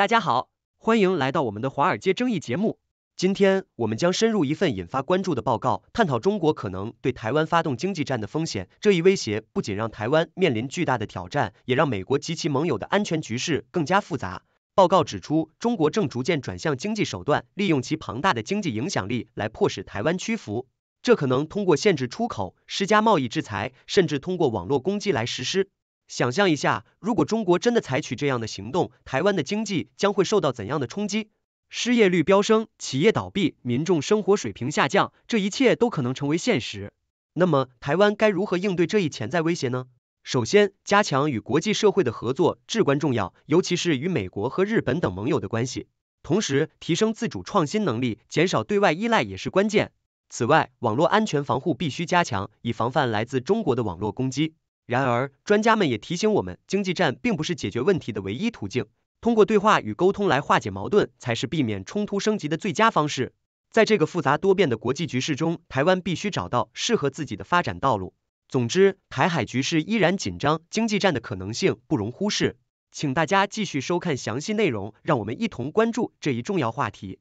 大家好，欢迎来到我们的华尔街争议节目。今天我们将深入一份引发关注的报告，探讨中国可能对台湾发动经济战的风险。这一威胁不仅让台湾面临巨大的挑战，也让美国及其盟友的安全局势更加复杂。报告指出，中国正逐渐转向经济手段，利用其庞大的经济影响力来迫使台湾屈服。这可能通过限制出口、施加贸易制裁，甚至通过网络攻击来实施。想象一下，如果中国真的采取这样的行动，台湾的经济将会受到怎样的冲击？失业率飙升，企业倒闭，民众生活水平下降，这一切都可能成为现实。那么，台湾该如何应对这一潜在威胁呢？首先，加强与国际社会的合作至关重要，尤其是与美国和日本等盟友的关系。同时，提升自主创新能力，减少对外依赖也是关键。此外，网络安全防护必须加强，以防范来自中国的网络攻击。然而，专家们也提醒我们，经济战并不是解决问题的唯一途径，通过对话与沟通来化解矛盾才是避免冲突升级的最佳方式。在这个复杂多变的国际局势中，台湾必须找到适合自己的发展道路。总之，台海局势依然紧张，经济战的可能性不容忽视。请大家继续收看详细内容，让我们一同关注这一重要话题。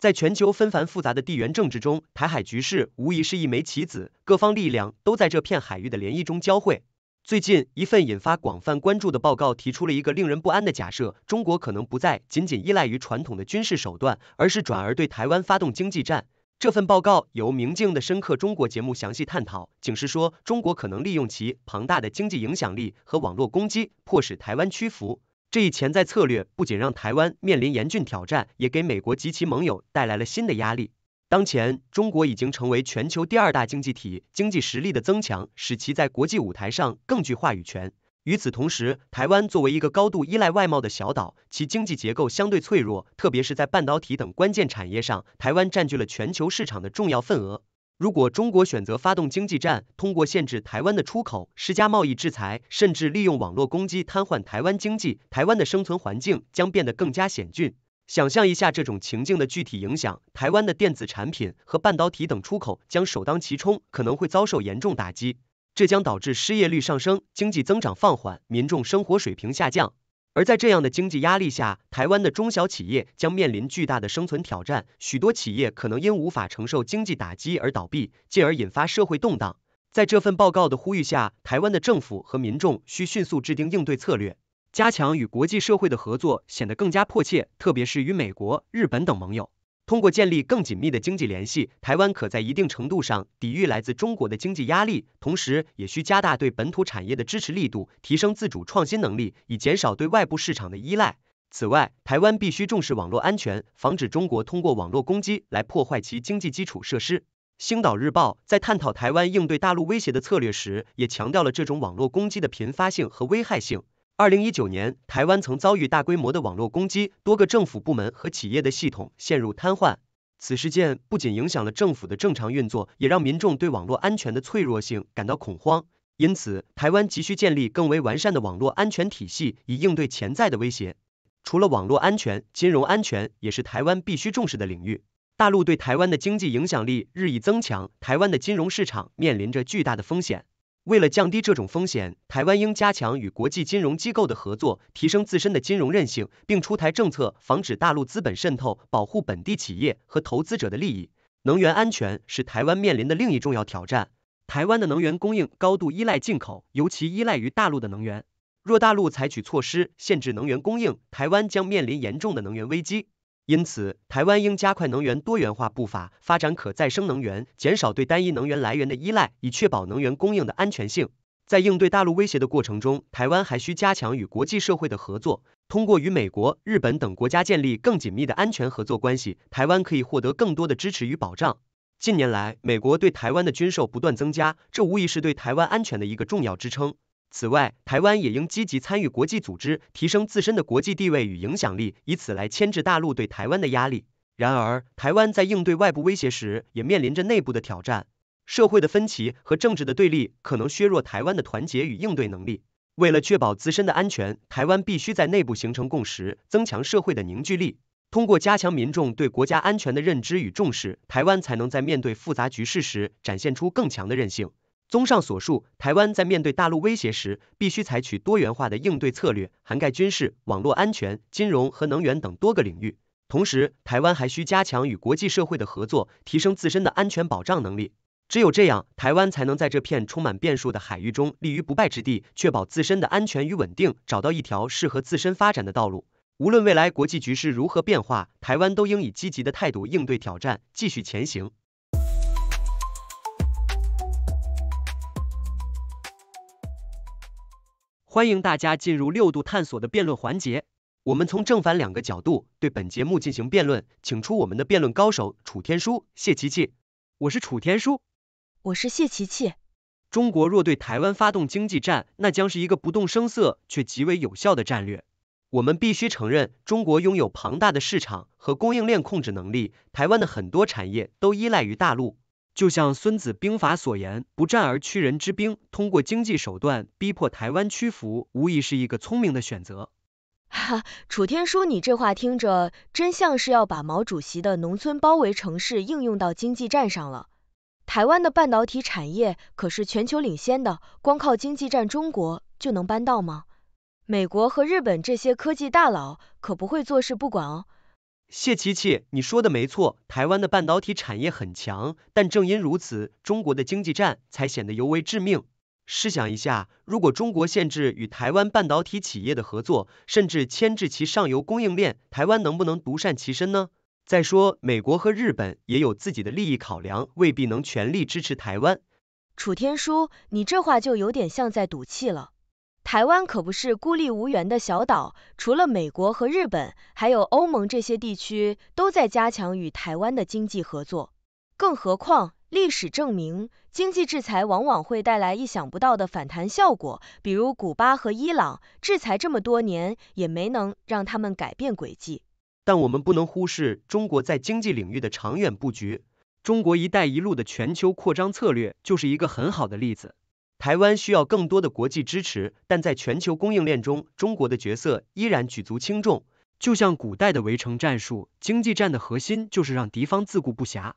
在全球纷繁复杂的地缘政治中，台海局势无疑是一枚棋子，各方力量都在这片海域的涟漪中交汇。最近一份引发广泛关注的报告提出了一个令人不安的假设：中国可能不再仅仅依赖于传统的军事手段，而是转而对台湾发动经济战。这份报告由《明镜的深刻中国》节目详细探讨，警示说，中国可能利用其庞大的经济影响力和网络攻击，迫使台湾屈服。这一潜在策略不仅让台湾面临严峻挑战，也给美国及其盟友带来了新的压力。当前，中国已经成为全球第二大经济体，经济实力的增强使其在国际舞台上更具话语权。与此同时，台湾作为一个高度依赖外贸的小岛，其经济结构相对脆弱，特别是在半导体等关键产业上，台湾占据了全球市场的重要份额。如果中国选择发动经济战，通过限制台湾的出口、施加贸易制裁，甚至利用网络攻击瘫痪台湾经济，台湾的生存环境将变得更加险峻。想象一下这种情境的具体影响，台湾的电子产品和半导体等出口将首当其冲，可能会遭受严重打击。这将导致失业率上升、经济增长放缓、民众生活水平下降。而在这样的经济压力下，台湾的中小企业将面临巨大的生存挑战，许多企业可能因无法承受经济打击而倒闭，进而引发社会动荡。在这份报告的呼吁下，台湾的政府和民众需迅速制定应对策略。加强与国际社会的合作显得更加迫切，特别是与美国、日本等盟友通过建立更紧密的经济联系，台湾可在一定程度上抵御来自中国的经济压力。同时，也需加大对本土产业的支持力度，提升自主创新能力，以减少对外部市场的依赖。此外，台湾必须重视网络安全，防止中国通过网络攻击来破坏其经济基础设施。星岛日报在探讨台湾应对大陆威胁的策略时，也强调了这种网络攻击的频发性和危害性。二零一九年，台湾曾遭遇大规模的网络攻击，多个政府部门和企业的系统陷入瘫痪。此事件不仅影响了政府的正常运作，也让民众对网络安全的脆弱性感到恐慌。因此，台湾急需建立更为完善的网络安全体系，以应对潜在的威胁。除了网络安全，金融安全也是台湾必须重视的领域。大陆对台湾的经济影响力日益增强，台湾的金融市场面临着巨大的风险。为了降低这种风险，台湾应加强与国际金融机构的合作，提升自身的金融韧性，并出台政策防止大陆资本渗透，保护本地企业和投资者的利益。能源安全是台湾面临的另一重要挑战。台湾的能源供应高度依赖进口，尤其依赖于大陆的能源。若大陆采取措施限制能源供应，台湾将面临严重的能源危机。因此，台湾应加快能源多元化步伐，发展可再生能源，减少对单一能源来源的依赖，以确保能源供应的安全性。在应对大陆威胁的过程中，台湾还需加强与国际社会的合作，通过与美国、日本等国家建立更紧密的安全合作关系，台湾可以获得更多的支持与保障。近年来，美国对台湾的军售不断增加，这无疑是对台湾安全的一个重要支撑。此外，台湾也应积极参与国际组织，提升自身的国际地位与影响力，以此来牵制大陆对台湾的压力。然而，台湾在应对外部威胁时，也面临着内部的挑战，社会的分歧和政治的对立可能削弱台湾的团结与应对能力。为了确保自身的安全，台湾必须在内部形成共识，增强社会的凝聚力。通过加强民众对国家安全的认知与重视，台湾才能在面对复杂局势时展现出更强的韧性。综上所述，台湾在面对大陆威胁时，必须采取多元化的应对策略，涵盖军事、网络安全、金融和能源等多个领域。同时，台湾还需加强与国际社会的合作，提升自身的安全保障能力。只有这样，台湾才能在这片充满变数的海域中立于不败之地，确保自身的安全与稳定，找到一条适合自身发展的道路。无论未来国际局势如何变化，台湾都应以积极的态度应对挑战，继续前行。欢迎大家进入六度探索的辩论环节。我们从正反两个角度对本节目进行辩论，请出我们的辩论高手楚天舒、谢琪琪。我是楚天舒，我是谢琪琪。中国若对台湾发动经济战，那将是一个不动声色却极为有效的战略。我们必须承认，中国拥有庞大的市场和供应链控制能力，台湾的很多产业都依赖于大陆。就像《孙子兵法》所言，“不战而屈人之兵”，通过经济手段逼迫台湾屈服，无疑是一个聪明的选择。哈，楚天舒，你这话听着，真像是要把毛主席的“农村包围城市”应用到经济战上了。台湾的半导体产业可是全球领先的，光靠经济战，中国就能扳倒吗？美国和日本这些科技大佬可不会坐视不管哦。谢琪琪，你说的没错，台湾的半导体产业很强，但正因如此，中国的经济战才显得尤为致命。试想一下，如果中国限制与台湾半导体企业的合作，甚至牵制其上游供应链，台湾能不能独善其身呢？再说，美国和日本也有自己的利益考量，未必能全力支持台湾。楚天舒，你这话就有点像在赌气了。台湾可不是孤立无援的小岛，除了美国和日本，还有欧盟这些地区都在加强与台湾的经济合作。更何况，历史证明，经济制裁往往会带来意想不到的反弹效果，比如古巴和伊朗，制裁这么多年也没能让他们改变轨迹。但我们不能忽视中国在经济领域的长远布局，中国“一带一路”的全球扩张策略就是一个很好的例子。台湾需要更多的国际支持，但在全球供应链中，中国的角色依然举足轻重。就像古代的围城战术，经济战的核心就是让敌方自顾不暇。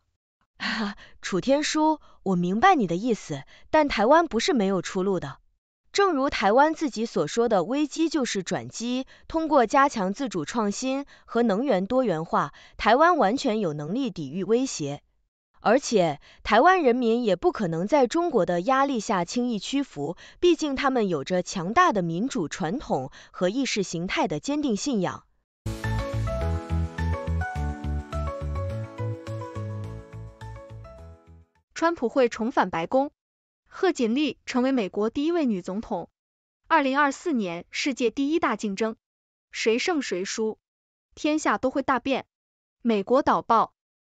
楚天舒，我明白你的意思，但台湾不是没有出路的。正如台湾自己所说的，危机就是转机。通过加强自主创新和能源多元化，台湾完全有能力抵御威胁。而且台湾人民也不可能在中国的压力下轻易屈服，毕竟他们有着强大的民主传统和意识形态的坚定信仰。川普会重返白宫，贺锦丽成为美国第一位女总统。二零二四年世界第一大竞争，谁胜谁输，天下都会大变。美国导报。